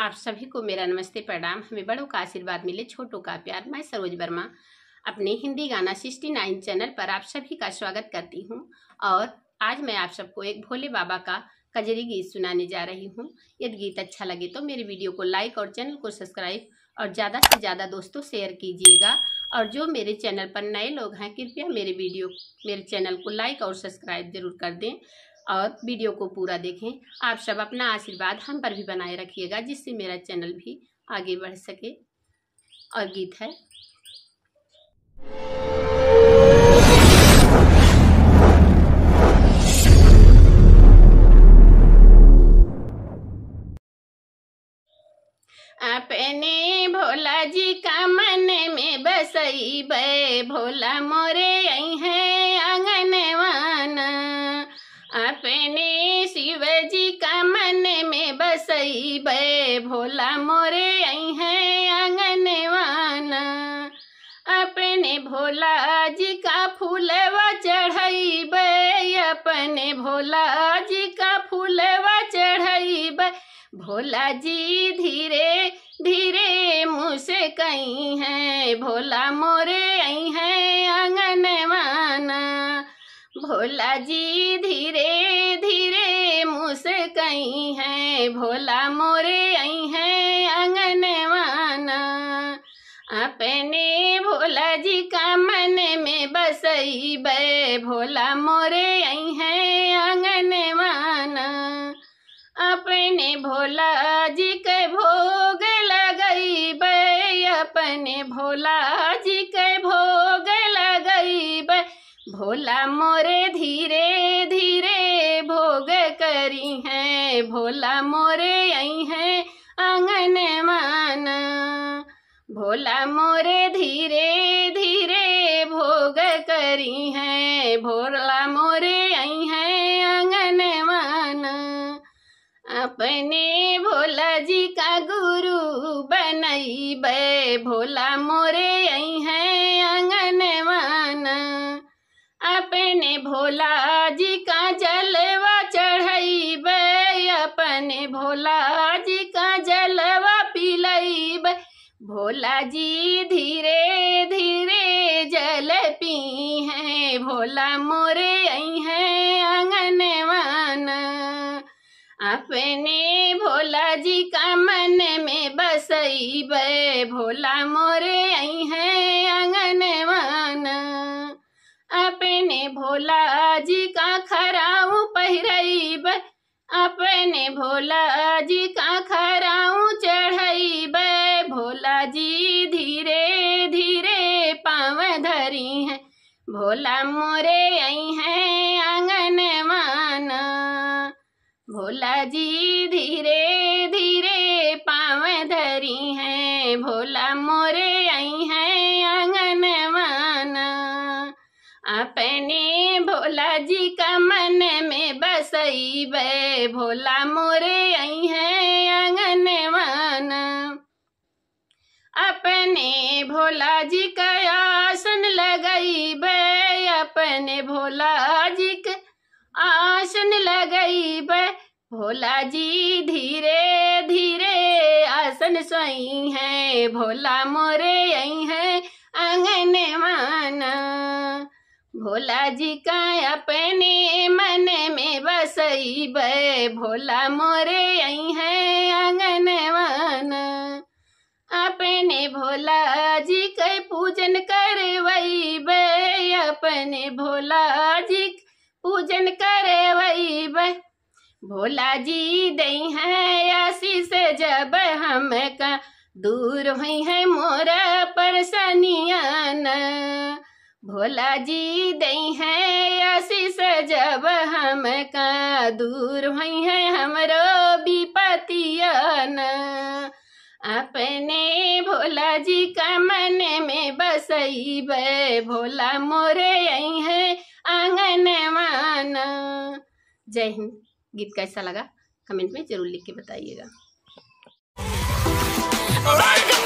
आप सभी को मेरा नमस्ते प्रणाम हमें बड़ों का आशीर्वाद मिले छोटों का प्यार मैं सरोज वर्मा अपने हिंदी गाना सिक्सटी नाइन चैनल पर आप सभी का स्वागत करती हूं और आज मैं आप सबको एक भोले बाबा का कजरी गीत सुनाने जा रही हूं यदि गीत अच्छा लगे तो मेरे वीडियो को लाइक और चैनल को सब्सक्राइब और ज़्यादा से ज़्यादा दोस्तों शेयर कीजिएगा और जो मेरे चैनल पर नए लोग हैं कृपया मेरे वीडियो मेरे चैनल को लाइक और सब्सक्राइब जरूर कर दें और वीडियो को पूरा देखें आप सब अपना आशीर्वाद हम पर भी बनाए रखिएगा जिससे मेरा चैनल भी आगे बढ़ सके और गीत है अपने भोला जी का मन में बसई भोला मोरे आई है आंगन मैंने शिव जी का मन में बसई बे भोला मोरे आई है वाना अपने भोला जी का फूलवा चढ़ई बे अपने भोला जी का फूलवा चढ़ई बे भोला जी धीरे धीरे मुझसे कई हैं भोला मोरे आई हैं वाना भोला जी धीरे धीरे कई हैं भोला मोरे आई हैं वाना अपने भोला जी का मन में बसई बे भोला मोरे आई हैं वाना अपने भोला जी के भोग लगई बे अपने भोला भोला मोरे धीरे धीरे भोग करी है भोला मोरे आई है आंगन मान भोला मोरे धीरे धीरे भोग करी है भोला मोरे आई है आंगन मान अपने भोला जी का गुरु बनई बे भोला मोरे आई है भोला जी का जलवा चढ़ैबे अपने भोला जी का जलवा पिलैबे भोला जी धीरे धीरे जल पी है भोला मोरे आई हैं आंगनवान अपने भोला जी का मन में बसैबे भोला मोरे आई भोला जी का खराऊ पहिरब अपने भोला जी का खराऊ चढ़ब भोला जी धीरे धीरे पाँव धरी हैं भोला मोरे आई हैं आंगन माना भोला जी धीरे धीरे पाँव धरी हैं भोला मोरे जी का मन में बसई बे भोला मोरे आई है अंगन मान अपने भोला जी का आसन लगई बे अपने भोला जी का आसन लगई बे भोला जी धीरे धीरे आसन सोई है भोला मोरे आई है अंगन मान भोला जी का अपने मन में बसई बे भोला मोरे आई है आंगनवान अपने भोला जी के पूजन वही बे अपने भोला जी पूजन वही बे भोला जी दई है आशीष जब हम का दूर हुई है मोरा परसनिया भोला जी दई है आशीष जब हम का दूर हुई है हमरो विपतियन अपने भोला जी का मन में बसई बे भोला मोरे आई है आंगन मान जय हिंद गीत कैसा लगा कमेंट में जरूर लिख के बताइएगा